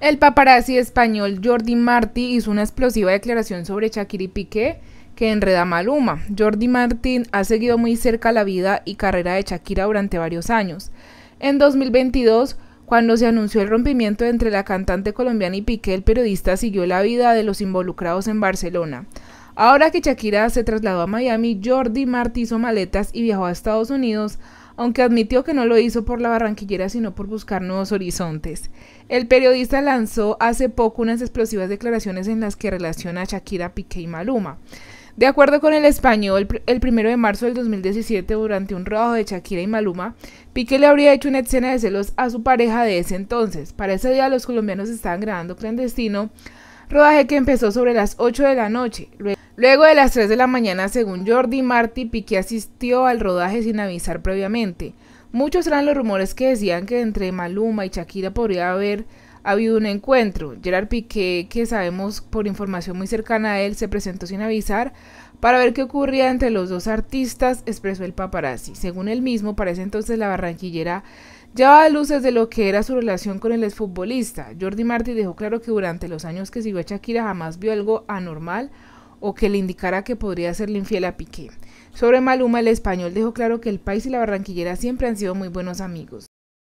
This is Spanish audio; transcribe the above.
El paparazzi español Jordi Martí hizo una explosiva declaración sobre Shakira y Piqué que enreda Maluma. Jordi Martín ha seguido muy cerca la vida y carrera de Shakira durante varios años. En 2022, cuando se anunció el rompimiento entre la cantante colombiana y Piqué, el periodista siguió la vida de los involucrados en Barcelona. Ahora que Shakira se trasladó a Miami, Jordi Martí hizo maletas y viajó a Estados Unidos aunque admitió que no lo hizo por la barranquillera sino por buscar nuevos horizontes. El periodista lanzó hace poco unas explosivas declaraciones en las que relaciona a Shakira, Piqué y Maluma. De acuerdo con el español, el 1 de marzo del 2017, durante un robo de Shakira y Maluma, Piqué le habría hecho una escena de celos a su pareja de ese entonces. Para ese día los colombianos estaban grabando clandestino rodaje que empezó sobre las 8 de la noche. Luego de las 3 de la mañana, según Jordi Martí, Piqué asistió al rodaje sin avisar previamente. Muchos eran los rumores que decían que entre Maluma y Shakira podría haber habido un encuentro. Gerard Piqué, que sabemos por información muy cercana a él, se presentó sin avisar para ver qué ocurría entre los dos artistas, expresó el paparazzi. Según él mismo, parece entonces la barranquillera Llevaba luces de lo que era su relación con el exfutbolista. Jordi Martí dejó claro que durante los años que siguió a Shakira jamás vio algo anormal o que le indicara que podría serle infiel a Piqué. Sobre Maluma, el español dejó claro que el país y la barranquillera siempre han sido muy buenos amigos.